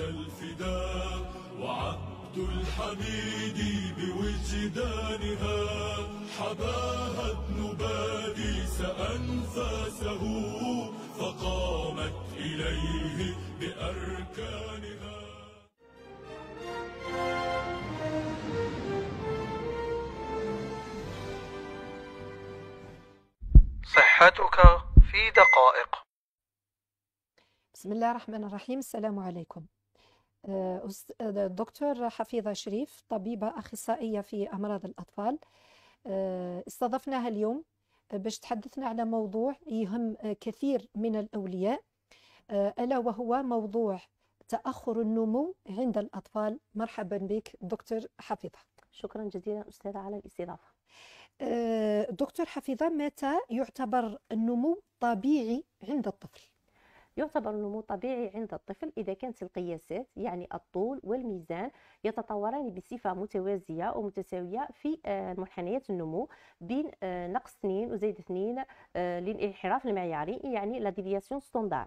الفداء وعبد الحميد بوجدانها حباها ابن باديس أنفاسه فقامت إليه بأركانها صحتك في دقائق بسم الله الرحمن الرحيم السلام عليكم آه، دكتور حفيظة شريف طبيبة أخصائية في أمراض الأطفال آه، استضفناها اليوم آه، باش تحدثنا على موضوع يهم كثير من الأولياء ألا وهو موضوع تأخر النمو عند الأطفال مرحبا بك دكتور حفيظة شكرا جزيلا أستاذة على الاستضافة دكتور حفيظة متى يعتبر النمو طبيعي عند الطفل؟ يعتبر النمو طبيعي عند الطفل إذا كانت القياسات يعني الطول والميزان يتطوران بصفة متوازية ومتساوية في آه، منحنيات النمو بين آه، نقص 2 وزيد 2 للانحراف المعياري يعني لا ديفياسيون ستوندار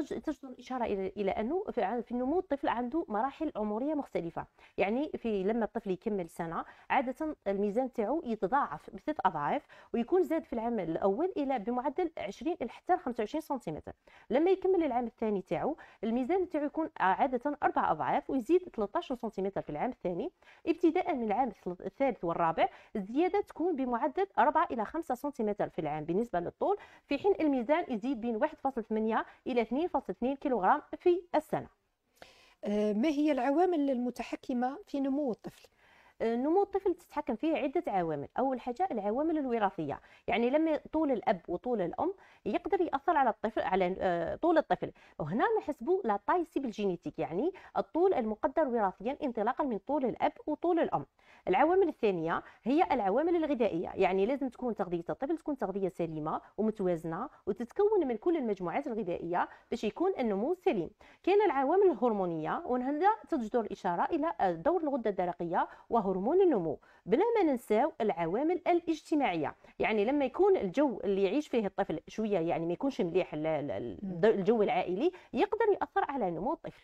تجد إشارة إلى أنه في النمو الطفل عنده مراحل عمرية مختلفة يعني في لما الطفل يكمل سنة عادة الميزان تاعو يتضاعف بثلاث أضعاف ويكون زاد في العام الأول إلى بمعدل 20 إلى حتى 25 سنتيمتر لما يكمل العام الثاني تاعو الميزان تاعو يكون عادة أربع أضعاف ويزيد 13 سنتيمتر في العام الثاني ابتداء من العام الثالث والرابع الزيادة تكون بمعدل 4 إلى 5 سنتيمتر في العام بالنسبة للطول في حين الميزان يزيد بين 1.8 إلى 2 2.2 كيلوغرام في السنة آه، ما هي العوامل المتحكمة في نمو الطفل؟ نمو الطفل تتحكم فيه عده عوامل اول حاجه العوامل الوراثيه يعني لما طول الاب وطول الام يقدر ياثر على الطفل على آه، طول الطفل وهنا نحسبه لا طايسيب الجينيتيك يعني الطول المقدر وراثيا انطلاقا من طول الاب وطول الام العوامل الثانيه هي العوامل الغذائيه يعني لازم تكون تغذيه الطفل تكون تغذيه سليمه ومتوازنه وتتكون من كل المجموعات الغذائيه باش يكون النمو سليم كاين العوامل الهرمونيه وهنا تجدر الاشاره الى آه، دور الغده الدرقيه وهو هرمون النمو بلا ما ننساو العوامل الاجتماعيه يعني لما يكون الجو اللي يعيش فيه الطفل شويه يعني ما يكونش مليح الجو العائلي يقدر ياثر على نمو الطفل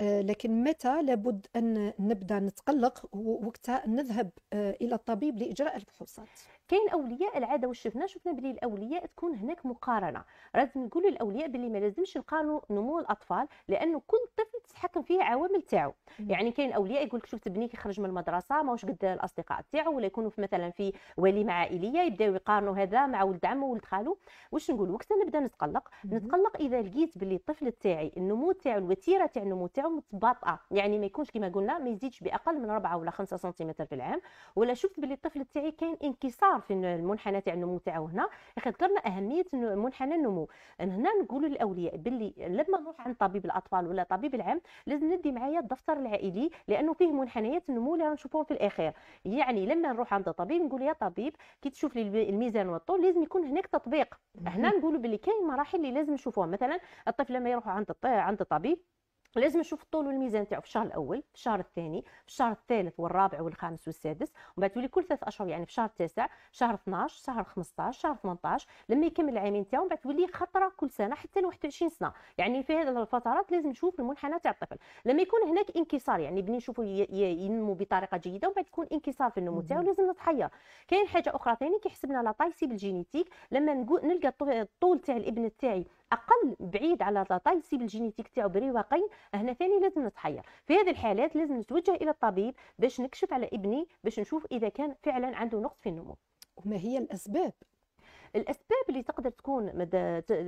آه، لكن متى لابد ان نبدا نتقلق وقتها نذهب آه، الى الطبيب لاجراء الفحوصات كاين اولياء العاده واش شفنا شفنا بلي الاولياء تكون هناك مقارنه لازم نقولوا الاولياء بلي ما لازمش نقارنوا نمو الاطفال لانه كل طفل تتحكم فيه عوامل تاعو يعني كاين اولياء يقول لك شفت بنيك يخرج من المدرسه ماهوش قد الاصدقاء تاعو ولا يكونوا في مثلا في وليمه عائليه يبداو يقارنوا هذا مع ولد عمه ولد خالو واش نقول وقتها نبدا نتقلق نتقلق اذا لقيت بلي الطفل تاعي النمو تاعو الوتيره تاع النمو تاعو متباطئه يعني ما يكونش كما قلنا ما يزيدش باقل من 4 ولا 5 سنتيمتر في العام ولا شفت بلي الطفل تاعي كاين انكسار عارفين المنحنى تاع النمو تاعو هنا ذكرنا اهميه منحنى النمو هنا نقول للاولياء باللي لما نروح عند طبيب الاطفال ولا طبيب العام لازم ندي معايا الدفتر العائلي لانه فيه منحنيات النمو اللي نشوفوهم في الاخير يعني لما نروح عند طبيب نقول يا طبيب كي تشوف لي الميزان والطول لازم يكون هناك تطبيق هنا نقولوا باللي كاين مراحل اللي لازم نشوفوها مثلا الطفل لما يروح عند عند الطبيب لازم نشوف الطول والميزان تاعو في الشهر الاول في الشهر الثاني في الشهر الثالث والرابع والخامس والسادس ومن بعد تولي كل ثلاث اشهر يعني في شهر التاسع شهر 12 شهر 15 شهر 18 لما يكمل العامين تاعو من بعد تولي خطره كل سنه حتى ل 21 سنه يعني في هذه الفترات لازم نشوف المنحنى تاع الطفل لما يكون هناك انكسار يعني بني نشوفوا ينمو بطريقه جيده ومن بعد تكون انكسار في النمو تاعو لازم نتحير كاين حاجه اخرى ثاني كيحسبنا لا طايسي بالجينيتيك لما نلقى الطول تاع الابن تاعي اقل بعيد على الرطا يسيب الجينيتيك تاعو برواقين هنا ثاني لازم نتحير في هذه الحالات لازم نتوجه الى الطبيب باش نكشف على ابني باش نشوف اذا كان فعلا عنده نقص في النمو وما هي الاسباب الاسباب اللي تقدر تكون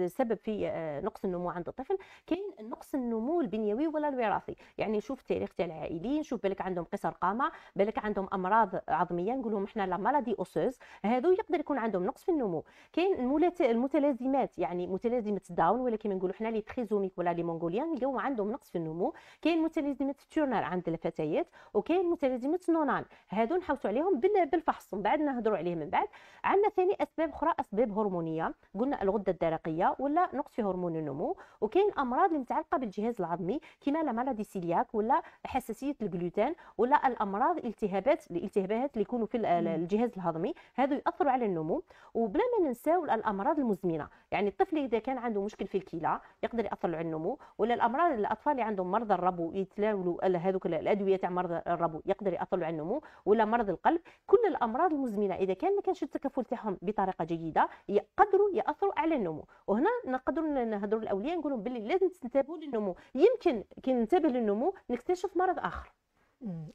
سبب في آه، نقص النمو عند الطفل كاين نقص النمو البنيوي ولا الوراثي يعني شوف التاريخ تاع العائلين نشوف بالك عندهم قصر قامه بالك عندهم امراض عظميه نقولهم احنا لا مالادي اوسوز هذو يقدر يكون عندهم نقص في النمو كاين المتلازمات يعني متلازمه داون ولا كيما نقولوا حنا لي تريزوميك ولا لي مونغوليان نلقاو عندهم نقص في النمو كاين متلازمه تورنر عند الفتيات وكاين متلازمه نونان هذو نحوسوا عليهم بالفحص من بعد نهضروا عليه من بعد عندنا ثاني اسباب اخرى اسباب اسباب هرمونيه قلنا الغده الدرقيه ولا نقص في هرمون النمو وكاين امراض المتعلقه بالجهاز العظمي كما لا مالادي سيلياك ولا حساسيه الجلوتين ولا الامراض التهابات الالتهابات اللي يكونوا في الجهاز الهضمي هذا ياثروا على النمو وبلا ما ننساو الامراض المزمنه يعني الطفل اذا كان عنده مشكل في الكلى يقدر ياثر على النمو ولا الامراض الاطفال اللي عندهم مرض الربو يتناولوا هذوك الادويه تاع مرض الربو يقدر ياثر على النمو ولا مرض القلب كل الامراض المزمنه اذا كان ما كانش التكفل تاعهم بطريقه جيده الوحده يقدروا ياثروا على النمو وهنا نقدروا نهضروا الاولياء نقولوا باللي لازم تنتبهوا للنمو يمكن كي ننتبه للنمو نكتشف مرض اخر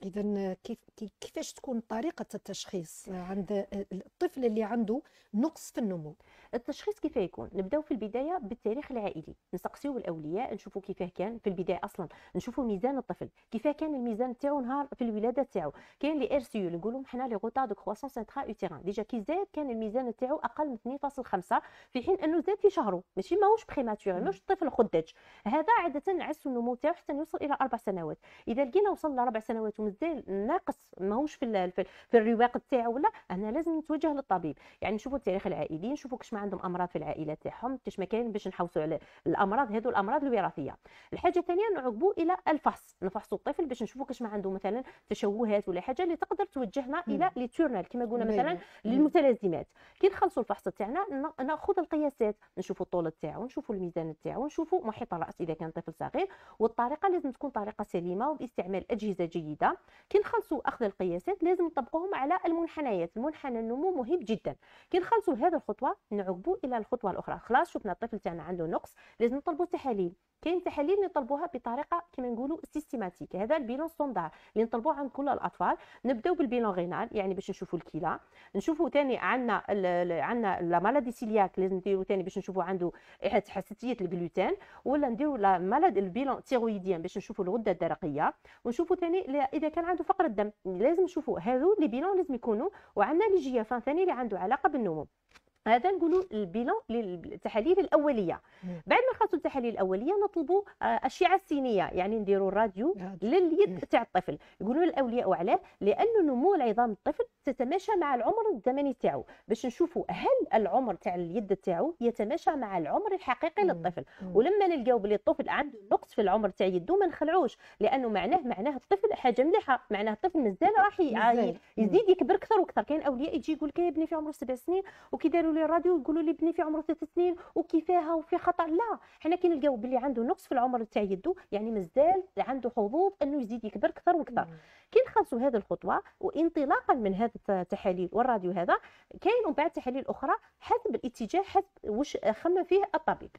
اذا كيف كيفاش تكون طريقه التشخيص عند الطفل اللي عنده نقص في النمو التشخيص كيف يكون نبداو في البدايه بالتاريخ العائلي نسقسيو الاولياء نشوفوا كيفاه كان في البدايه اصلا نشوفوا ميزان الطفل كيفاه كان الميزان تاعو نهار في الولاده تاعو كاين لي ار سي نقولوا حنا لي غوتار دو كروسون سنترا اوتيران ديجا كي زاد كان الميزان تاعو اقل من 2.5 في حين انه زاد في شهره ماشي ماهوش بريماتور ماهوش طفل خدج هذا عاده نعس النمو تاعو حتى يوصل الى اربع سنوات اذا لقينا وصل لاربع سنوات سنوات ومازال ناقص ماهوش في في الرواق تاعو ولا انا لازم نتوجه للطبيب يعني نشوفوا التاريخ العائلي نشوفوا كش ما عندهم امراض في العائله تاعهم كش ما كاين باش نحوسوا على الامراض هذو الامراض الوراثيه الحاجه الثانيه نعقبوا الى الفحص نفحصوا الطفل باش نشوفوا كش ما عنده مثلا تشوهات ولا حاجه اللي تقدر توجهنا الى لي تورنال كما قلنا مثلا للمتلازمات كي نخلصوا الفحص تاعنا ناخذ القياسات نشوفوا الطول تاعو نشوفوا الميزان تاعو نشوفوا محيط الراس اذا كان طفل صغير والطريقه لازم تكون طريقه سليمه وباستعمال اجهزه جيده جيده كي نخلصوا اخذ القياسات لازم نطبقوهم على المنحنيات المنحنى النمو مهم جدا كي نخلصوا هذه الخطوه نعقبوا الى الخطوه الاخرى خلاص شفنا الطفل تاعنا عنده نقص لازم نطلبوا تحاليل كاين تحاليل نطلبوها بطريقه كما نقولوا سيستيماتيك هذا البيلون ستوندار اللي نطلبوه عند كل الاطفال نبداو بالبيلون غينال يعني باش نشوفوا الكلى نشوفوا ثاني عندنا عندنا لا مالادي سيلياك لازم نديروا ثاني باش نشوفوا عنده حساسيه الجلوتين ولا نديروا لا مالاد البيلون تيرويديان باش نشوفوا الغده الدرقيه ونشوفوا ثاني اذا كان عنده فقر الدم لازم نشوفوا هذو لي بيلون لازم يكونوا وعندنا لي جيافان ثاني اللي عنده علاقه بالنمو هذا نقولوا البيلون للتحاليل الاوليه بعد ما نخلصوا التحاليل الاوليه نطلبوا آه، اشعه سينيه يعني نديروا الراديو لليد تاع الطفل يقولوا الاولياء وعلاه لانه نمو العظام الطفل تتماشى مع العمر الزمني تاعو باش نشوفوا هل العمر تاع اليد تاعو يتماشى مع العمر الحقيقي للطفل ولما نلقاو بلي الطفل عنده نقص في العمر تاع يده ما نخلعوش لانه معناه معناه الطفل حاجه مليحه معناه الطفل مازال راح يزيد يكبر اكثر واكثر كاين اولياء يجي يقول لك يا ابني في عمره سبع سنين وكي داروا لي الراديو يقولوا لي بني في عمره ثلاث سنين وكيفاها وفي خطر لا حنا كي نلقاو باللي عنده نقص في العمر تاع يده يعني مازال عنده حظوظ انه يزيد يكبر اكثر واكثر كي نخلصوا هذه الخطوه وانطلاقا من هذا التحاليل والراديو هذا كاين بعد تحاليل اخرى حسب الاتجاه حسب واش خمم فيه الطبيب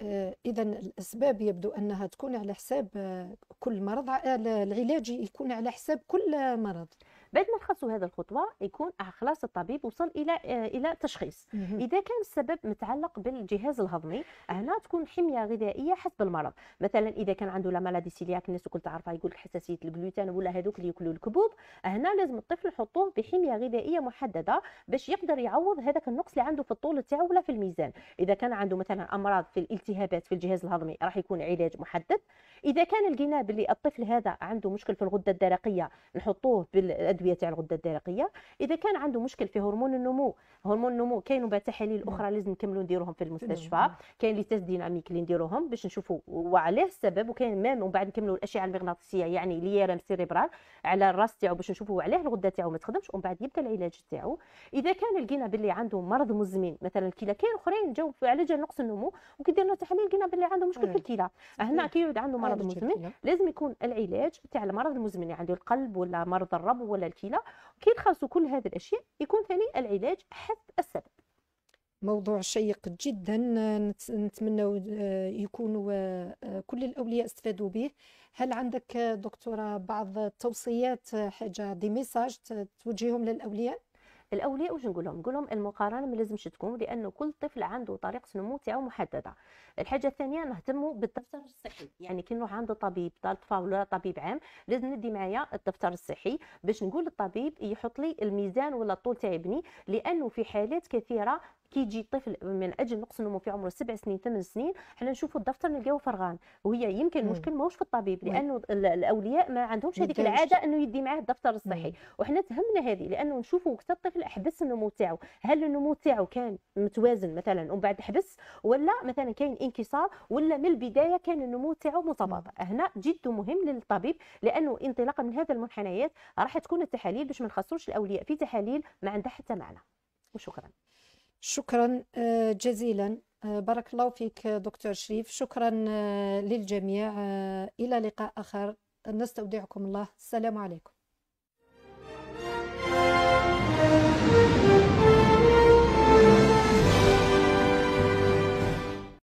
آه، اذا الاسباب يبدو انها تكون على حساب آه، كل مرض آه، العلاج يكون على حساب كل مرض بعد ما نخلصوا هذه الخطوه يكون خلاص الطبيب وصل الى آه، الى تشخيص اذا كان السبب متعلق بالجهاز الهضمي هنا تكون حميه غذائيه حسب المرض مثلا اذا كان عنده لا مالادي سيلياك الناس الكل تعرفها يقول لك حساسيه الجلوتين ولا هذوك اللي ياكلوا الكبوب هنا لازم الطفل نحطوه بحميه غذائيه محدده باش يقدر يعوض هذاك النقص اللي عنده في الطول تاعو ولا في الميزان اذا كان عنده مثلا امراض في الالتهابات في الجهاز الهضمي راح يكون علاج محدد اذا كان لقينا باللي الطفل هذا عنده مشكل في الغده الدرقيه نحطوه بال الادويه تاع الغده الدرقيه اذا كان عنده مشكل في هرمون النمو هرمون النمو كاين بعد تحاليل نعم. اخرى لازم نكملوا نديروهم في نعم. المستشفى كاين لي تيست ديناميك اللي نديروهم باش نشوفوا وعليه السبب وكاين ميم ومن بعد نكملوا الاشعه المغناطيسيه يعني رام سيريبرال على الراس تاعو باش نشوفوا عليه الغده تاعو ما تخدمش ومن بعد يبدا العلاج تاعو اذا كان لقينا باللي عنده مرض مزمن مثلا الكلى كاين اخرين جاوا على جال نقص النمو وكي درنا تحاليل لقينا باللي عنده مشكل في الكلى هنا كي يعود عنده مرض مزمن لازم يكون العلاج تاع المرض المزمن يعني عنده القلب ولا مرض الربو ولا الكلى كيتخلصوا كل هذه الاشياء يكون ثاني العلاج حسب السبب موضوع شيق جدا نتمنى آه، يكونوا آه، كل الاولياء استفادوا به هل عندك آه، دكتوره بعض التوصيات حاجه دي ميساج توجههم للاولياء الاولياء واش نقول لهم نقول لهم المقارنه ما لازمش تكون لانه كل طفل عنده طريقه نمو تاعو محدده الحاجه الثانيه نهتموا بالدفتر الصحي يعني كي نروح عند طبيب دار ولا طبيب عام لازم ندي معايا الدفتر الصحي باش نقول للطبيب يحط لي الميزان ولا الطول تاع ابني لانه في حالات كثيره كي يجي طفل من اجل نقص النمو في عمره سبع سنين ثمان سنين حنا نشوفوا الدفتر نلقاو فرغان وهي يمكن المشكل ماهوش في الطبيب لانه الاولياء ما عندهمش هذيك العاده انه يدي معاه الدفتر الصحي وحنا تهمنا هذه لانه نشوفوا وقت الطفل حبس النمو تاعو هل النمو تاعو كان متوازن مثلا ومن بعد حبس ولا مثلا كاين انكسار ولا من البدايه كان النمو تاعو بطريقه مضبطه هنا جد مهم للطبيب لانه انطلاقا من هذا المنحنيات راح تكون التحاليل باش ما نخسروش الاولياء في تحاليل ما عندها حتى معنى وشكرا شكرا آه، جزيلا آه، بارك الله فيك دكتور شريف شكرا آه، للجميع الى لقاء اخر نستودعكم الله السلام عليكم